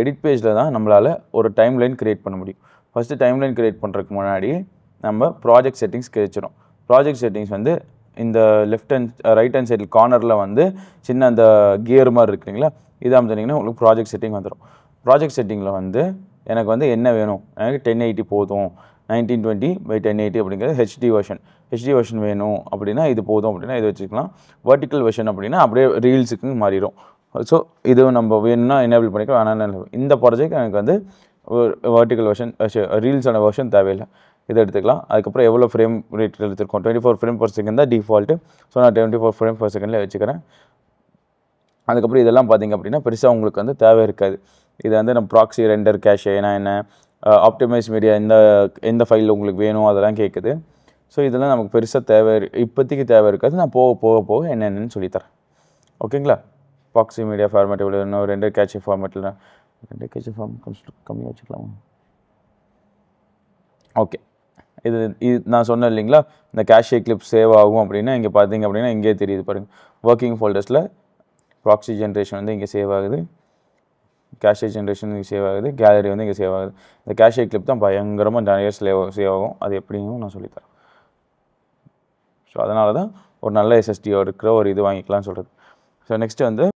edit பேஜில் தான் நம்மளால் ஒரு டைம் லைன் க்ரியேட் பண்ண முடியும் ஃபஸ்ட்டு டைம் லைன் க்ரியேட் பண்ணுறதுக்கு முன்னாடி நம்ம ப்ராஜெக்ட் செட்டிங்ஸ் கிடைச்சிடும் ப்ராஜெக்ட் செட்டிங்ஸ் வந்து இந்த லெஃப்ட் ஹேண்ட் ரைட் ஹேண்ட் சைடில் கார்னரில் வந்து சின்ன அந்த கியர் மாதிரி இருக்குங்களா இதாக அமைச்சிங்கன்னா உங்களுக்கு ப்ராஜெக்ட் செட்டிங் வந்துடும் ப்ராஜெக்ட் செட்டிங்கில் வந்து எனக்கு வந்து என்ன வேணும் எனக்கு டென் எயிட்டி போதும் nineteen twenty by ten eighty அப்படிங்கிறது ஹெச்டி வெர்ஷன் ஹெச்டி வெர்ஷன் வேணும் அப்படின்னா இது போதும் அப்படின்னா இது வச்சுக்கலாம் வெர்டிக்கல் வெர்ஷன் அப்படின்னா அப்படியே ரீல்ஸுக்கு மாறிடும் ஸோ இது நம்ம வேணும்னா எனேபிள் பண்ணிக்கலாம் ஆனால் இந்த ப்ராஜெக்ட் எனக்கு வந்து வர்டிக்கல் வெர்ஷன் ரீல்ஸான வெர்ஷன் தேவையில்லை இதை எடுத்துக்கலாம் அதுக்கப்புறம் எவ்வளோ ஃப்ரேம் ரேட் எடுத்துருக்கோம் twenty four frame per second தான் டிஃபால்ட்டு ஸோ நான் டுவெண்ட்டி ஃபோர் ஃப்ரேம் பர் செகண்டில் வச்சுக்கிறேன் அதுக்கப்புறம் இதெல்லாம் பார்த்திங்க அப்படின்னா பெருசாக உங்களுக்கு வந்து தேவை இருக்காது இது வந்து நம்ம ப்ராக்ஸி ரெண்டர் கேஷ் ஏன்னா என்ன ஆப்டிமைஸ் மீடியா எந்த எந்த ஃபைல் உங்களுக்கு வேணும் அதெல்லாம் கேட்குது ஸோ இதெல்லாம் நமக்கு பெருசாக தேவை இப்போதைக்கு தேவை இருக்காது நான் போக போக போக என்னென்னு சொல்லித்தரேன் ஓகேங்களா பாக்ஸி மீடியா ஃபார்மேட் இவ்வளோ இன்னும் ரெண்டு கேட்சி ஃபார்மேட்டில் ரெண்டு கேட்சி ஃபார்ம் கம்மியாக வச்சுக்கலாமா ஓகே இது இது நான் சொன்னேன் இல்லைங்களா இந்த கேஷே கிளிப் சேவ் ஆகும் அப்படின்னா இங்கே பார்த்தீங்க அப்படின்னா இங்கே தெரியுது பாருங்கள் ஒர்க்கிங் ஃபோல்டர்ஸில் ப்ராக்ஸி ஜென்ரேஷன் வந்து இங்கே சேவ் ஆகுது கேஷே ஜென்ரேஷன் இங்கே சேவ் ஆகுது கேலரி வந்து இங்கே சேவ் ஆகுது இந்த கேஷே கிளிப் தான் பயங்கரமாக நிறைய சேவ் சேவ் ஆகும் அது எப்படின்னு நான் சொல்லித்தரேன் ஸோ அதனால தான் ஒரு நல்ல எஸ்எஸ்டியோ இருக்கிற ஒரு இது வாங்கிக்கலாம்னு சொல்கிறது ஸோ நெக்ஸ்ட்டு வந்து